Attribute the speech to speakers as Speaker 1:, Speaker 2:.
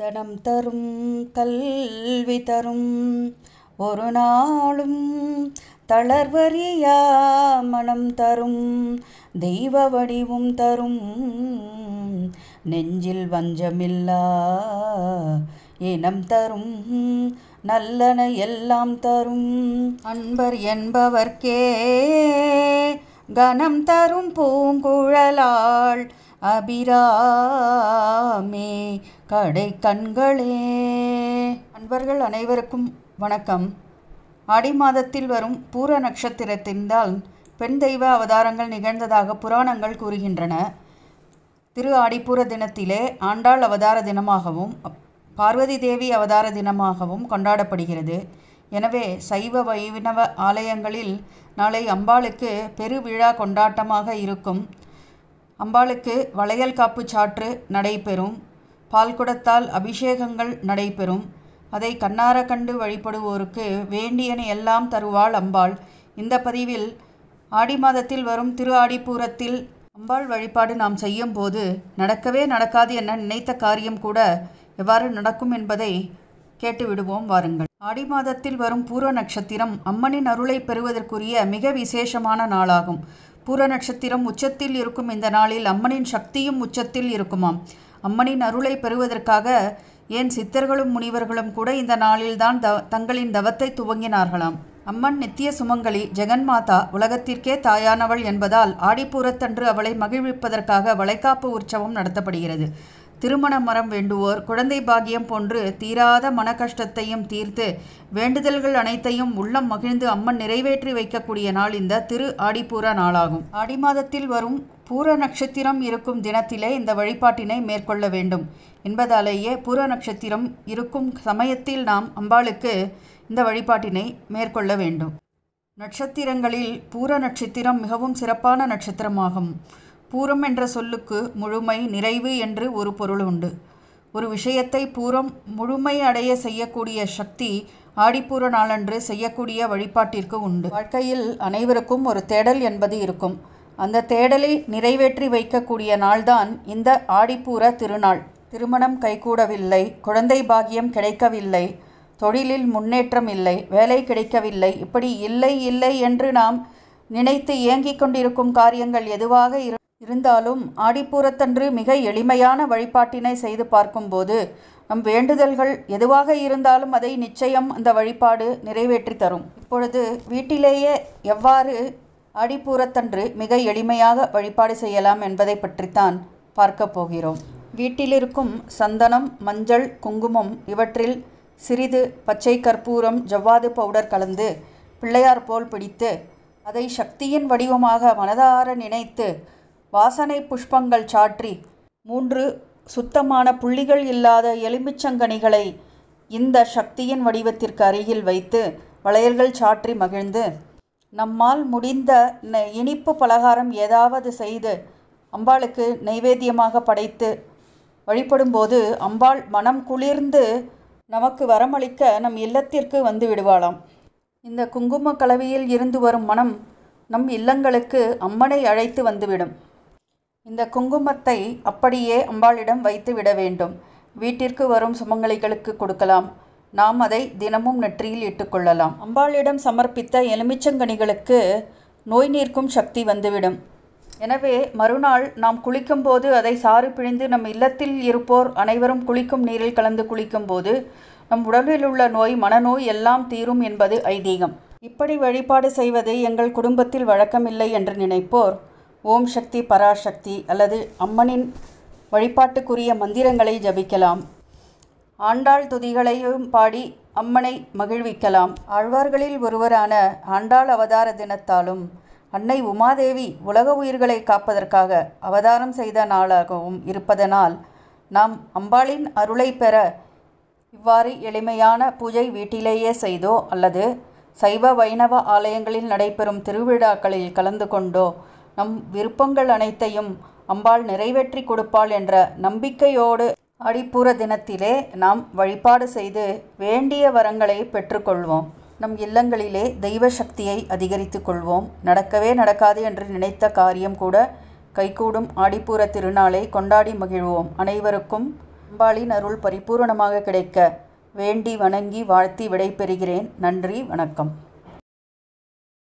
Speaker 1: தனம் தரும் கல்வி தரும் ஒரு நாளும் தளர்வறியா மனம் தரும் தெய்வ வடிவும் தரும் நெஞ்சில் வஞ்சமில்லா இனம் தரும் நல்லன எல்லாம் தரும் அன்பர் என்பவர்க்கே கனம் தரும் பூங்குழலாள் அபிரா கடை கண்களே அன்பர்கள் அனைவருக்கும் வணக்கம் ஆடி மாதத்தில் வரும் பூர நட்சத்திரத்தின்தால் பெண் தெய்வ அவதாரங்கள் நிகழ்ந்ததாக புராணங்கள் கூறுகின்றன திரு ஆடிப்பூர தினத்திலே ஆண்டாள் அவதார தினமாகவும் பார்வதி தேவி அவதார தினமாகவும் கொண்டாடப்படுகிறது எனவே சைவ வைணவ ஆலயங்களில் நாளை அம்பாளுக்கு பெருவிழா கொண்டாட்டமாக இருக்கும் அம்பாளுக்கு வளையல் காப்பு சாற்று நடைபெறும் பால்குடத்தால் அபிஷேகங்கள் நடைபெறும் அதை கண்ணார கண்டு வழிபடுவோருக்கு வேண்டியன எல்லாம் தருவாள் அம்பாள் இந்த பதிவில் ஆடி மாதத்தில் வரும் திரு ஆடிப்பூரத்தில் அம்பாள் வழிபாடு நாம் செய்யும் போது நடக்கவே நடக்காது என நினைத்த காரியம் கூட எவ்வாறு நடக்கும் என்பதை கேட்டுவிடுவோம் வாருங்கள் ஆடி மாதத்தில் வரும் பூர நட்சத்திரம் அம்மனின் அருளை பெறுவதற்குரிய மிக விசேஷமான நாளாகும் பூர நட்சத்திரம் உச்சத்தில் இருக்கும் இந்த நாளில் அம்மனின் சக்தியும் உச்சத்தில் இருக்குமாம் அம்மனின் அருளை பெறுவதற்காக ஏன் சித்தர்களும் முனிவர்களும் கூட இந்த நாளில்தான் த தங்களின் தவத்தை துவங்கினார்களாம் அம்மன் நித்திய சுமங்கலி ஜெகன்மாதா உலகத்திற்கே தாயானவள் என்பதால் ஆடிப்பூரத்தன்று அவளை மகிழ்விப்பதற்காக வளைக்காப்பு உற்சவம் நடத்தப்படுகிறது திருமண மரம் வேண்டுவோர் குழந்தை பாகியம் போன்று தீராத மன கஷ்டத்தையும் தீர்த்து வேண்டுதல்கள் அனைத்தையும் உள்ளம் மகிழ்ந்து அம்மன் நிறைவேற்றி வைக்கக்கூடிய நாள் இந்த திரு ஆடிப்பூர நாளாகும் ஆடி மாதத்தில் வரும் பூர நட்சத்திரம் இருக்கும் தினத்திலே இந்த வழிபாட்டினை மேற்கொள்ள வேண்டும் என்பதாலேயே பூர நட்சத்திரம் இருக்கும் சமயத்தில் நாம் அம்பாளுக்கு இந்த வழிபாட்டினை மேற்கொள்ள வேண்டும் நட்சத்திரங்களில் பூர நட்சத்திரம் மிகவும் சிறப்பான நட்சத்திரமாகும் பூரம் என்ற சொல்லுக்கு முழுமை நிறைவு என்று ஒரு பொருள் உண்டு ஒரு விஷயத்தை பூரம் முழுமை அடைய செய்யக்கூடிய சக்தி ஆடிப்பூர நாளன்று செய்யக்கூடிய வழிபாட்டிற்கு உண்டு வாழ்க்கையில் அனைவருக்கும் ஒரு தேடல் என்பது இருக்கும் அந்த தேடலை நிறைவேற்றி வைக்கக்கூடிய நாள்தான் இந்த ஆடிப்பூர திருநாள் திருமணம் கைகூடவில்லை குழந்தை பாகியம் கிடைக்கவில்லை தொழிலில் முன்னேற்றம் இல்லை வேலை கிடைக்கவில்லை இப்படி இல்லை இல்லை என்று நாம் நினைத்து இயங்கிக் கொண்டிருக்கும் காரியங்கள் எதுவாக இரு இருந்தாலும் ஆடிப்பூரத்தன்று மிக எளிமையான வழிபாட்டினை செய்து பார்க்கும்போது நம் வேண்டுதல்கள் எதுவாக இருந்தாலும் அதை நிச்சயம் அந்த வழிபாடு நிறைவேற்றி தரும் இப்பொழுது வீட்டிலேயே எவ்வாறு ஆடிப்பூரத்தன்று மிக எளிமையாக வழிபாடு செய்யலாம் என்பதை பற்றித்தான் பார்க்கப் போகிறோம் வீட்டிலிருக்கும் சந்தனம் மஞ்சள் குங்குமம் இவற்றில் சிறிது பச்சை கற்பூரம் ஜவ்வாது பவுடர் கலந்து பிள்ளையார் போல் பிடித்து அதை சக்தியின் வடிவமாக மனதார நினைத்து வாசனை புஷ்பங்கள் சாற்றி மூன்று சுத்தமான புள்ளிகள் இல்லாத எலுமிச்சங்கனிகளை இந்த சக்தியின் வடிவத்திற்கு அருகில் வைத்து வளையல்கள் சாற்றி மகிழ்ந்து நம்மால் முடிந்த இனிப்பு பலகாரம் ஏதாவது செய்து அம்பாளுக்கு நைவேத்தியமாக படைத்து வழிபடும்போது அம்பாள் மனம் குளிர்ந்து நமக்கு வரமளிக்க நம் இல்லத்திற்கு வந்து விடுவாளாம் இந்த குங்கும கலவையில் இருந்து வரும் மனம் நம் இல்லங்களுக்கு அம்மனை அழைத்து வந்துவிடும் இந்த குங்குமத்தை அப்படியே அம்பாளிடம் வைத்து விட வேண்டும் வீட்டிற்கு வரும் சுமங்கலிகளுக்கு கொடுக்கலாம் நாம் அதை தினமும் நெற்றியில் இட்டுக்கொள்ளலாம் அம்பாளிடம் சமர்ப்பித்த எலுமிச்சங்கனிகளுக்கு நோய் நீர்க்கும் சக்தி வந்துவிடும் எனவே மறுநாள் நாம் குளிக்கும்போது அதை சாறு பிழிந்து நம் இல்லத்தில் இருப்போர் அனைவரும் குளிக்கும் நீரில் கலந்து குளிக்கும்போது நம் உடலில் உள்ள நோய் மனநோய் எல்லாம் தீரும் என்பது ஐதீகம் இப்படி வழிபாடு செய்வது எங்கள் குடும்பத்தில் வழக்கமில்லை என்று நினைப்போர் ஓம் சக்தி பராசக்தி அல்லது அம்மனின் வழிபாட்டுக்குரிய மந்திரங்களை ஜபிக்கலாம் ஆண்டாள் துதிகளையும் பாடி அம்மனை மகிழ்விக்கலாம் ஆழ்வார்களில் ஒருவரான ஆண்டாள் அவதார தினத்தாலும் அன்னை உமாதேவி உலக உயிர்களை காப்பதற்காக அவதாரம் செய்த நாளாகவும் இருப்பதனால் நாம் அம்பாளின் அருளை பெற இவ்வாறு எளிமையான பூஜை வீட்டிலேயே செய்தோ அல்லது சைவ வைணவ ஆலயங்களில் நடைபெறும் திருவிழாக்களில் கலந்து கொண்டோ நம் விருப்பங்கள் அனைத்தையும் அம்பாள் நிறைவேற்றி கொடுப்பாள் என்ற நம்பிக்கையோடு அடிப்புற தினத்திலே நாம் வழிபாடு செய்து வேண்டிய வரங்களை பெற்றுக்கொள்வோம் நம் இல்லங்களிலே தெய்வ சக்தியை அதிகரித்து கொள்வோம் நடக்கவே நடக்காது என்று நினைத்த காரியம் கூட கைகூடும் ஆடிப்பூர திருநாளை கொண்டாடி மகிழ்வோம் அனைவருக்கும் அம்பாளின் அருள் பரிபூரணமாக கிடைக்க வேண்டி வணங்கி வாழ்த்தி விடைபெறுகிறேன் நன்றி வணக்கம்